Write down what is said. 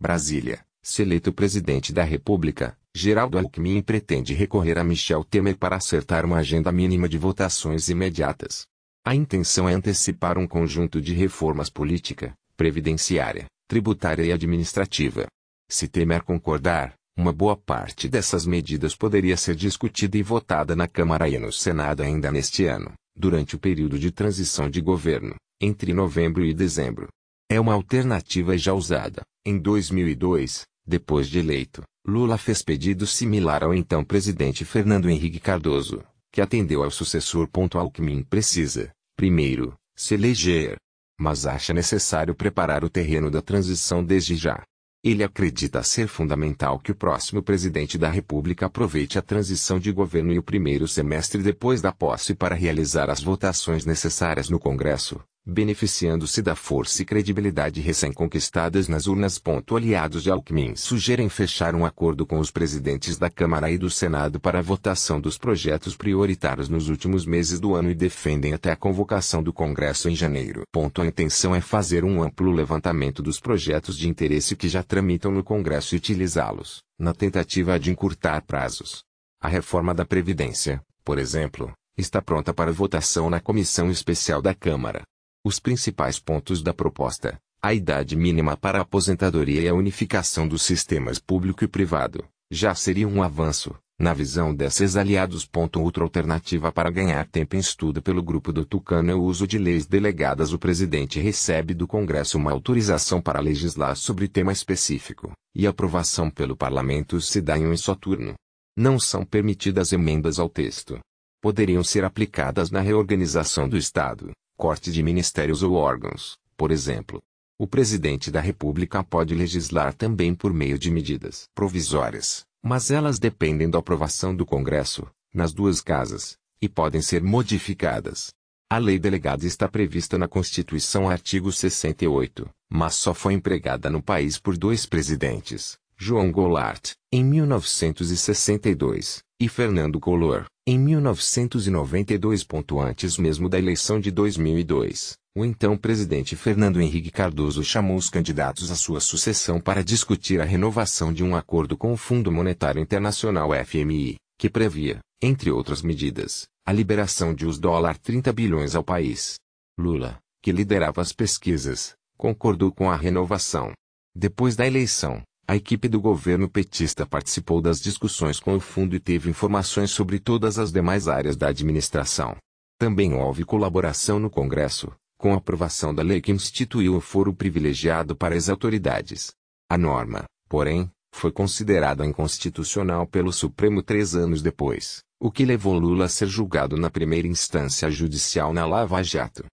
Brasília, se eleito presidente da República, Geraldo Alckmin pretende recorrer a Michel Temer para acertar uma agenda mínima de votações imediatas. A intenção é antecipar um conjunto de reformas política, previdenciária, tributária e administrativa. Se Temer concordar, uma boa parte dessas medidas poderia ser discutida e votada na Câmara e no Senado ainda neste ano, durante o período de transição de governo, entre novembro e dezembro. É uma alternativa já usada, em 2002, depois de eleito, Lula fez pedido similar ao então presidente Fernando Henrique Cardoso, que atendeu ao sucessor. Alckmin precisa, primeiro, se eleger. Mas acha necessário preparar o terreno da transição desde já. Ele acredita ser fundamental que o próximo presidente da República aproveite a transição de governo e o primeiro semestre depois da posse para realizar as votações necessárias no Congresso, beneficiando-se da força e credibilidade recém-conquistadas nas urnas. Aliados de Alckmin sugerem fechar um acordo com os presidentes da Câmara e do Senado para a votação dos projetos prioritários nos últimos meses do ano e defendem até a convocação do Congresso em janeiro. A intenção é fazer um amplo levantamento dos projetos de interesse que já tramitam no Congresso e utilizá-los, na tentativa de encurtar prazos. A reforma da Previdência, por exemplo, está pronta para votação na Comissão Especial da Câmara os principais pontos da proposta: a idade mínima para a aposentadoria e a unificação dos sistemas público e privado, já seria um avanço, na visão desses aliados. Outra alternativa para ganhar tempo em estudo pelo grupo do Tucano é o uso de leis delegadas. O presidente recebe do Congresso uma autorização para legislar sobre tema específico, e a aprovação pelo parlamento se dá em um só turno. Não são permitidas emendas ao texto. Poderiam ser aplicadas na reorganização do Estado, corte de ministérios ou órgãos, por exemplo. O presidente da República pode legislar também por meio de medidas provisórias, mas elas dependem da aprovação do Congresso, nas duas casas, e podem ser modificadas. A lei delegada está prevista na Constituição, artigo 68, mas só foi empregada no país por dois presidentes, João Goulart, em 1962, e Fernando Collor, em 1992, antes mesmo da eleição de 2002, o então presidente Fernando Henrique Cardoso chamou os candidatos à sua sucessão para discutir a renovação de um acordo com o Fundo Monetário Internacional FMI, que previa, entre outras medidas, a liberação de US dólar 30 bilhões ao país. Lula, que liderava as pesquisas, concordou com a renovação. Depois da eleição, a equipe do governo petista participou das discussões com o fundo e teve informações sobre todas as demais áreas da administração. Também houve colaboração no Congresso, com a aprovação da lei que instituiu o foro privilegiado para as autoridades. A norma, porém, foi considerada inconstitucional pelo Supremo três anos depois, o que levou Lula a ser julgado na primeira instância judicial na Lava Jato.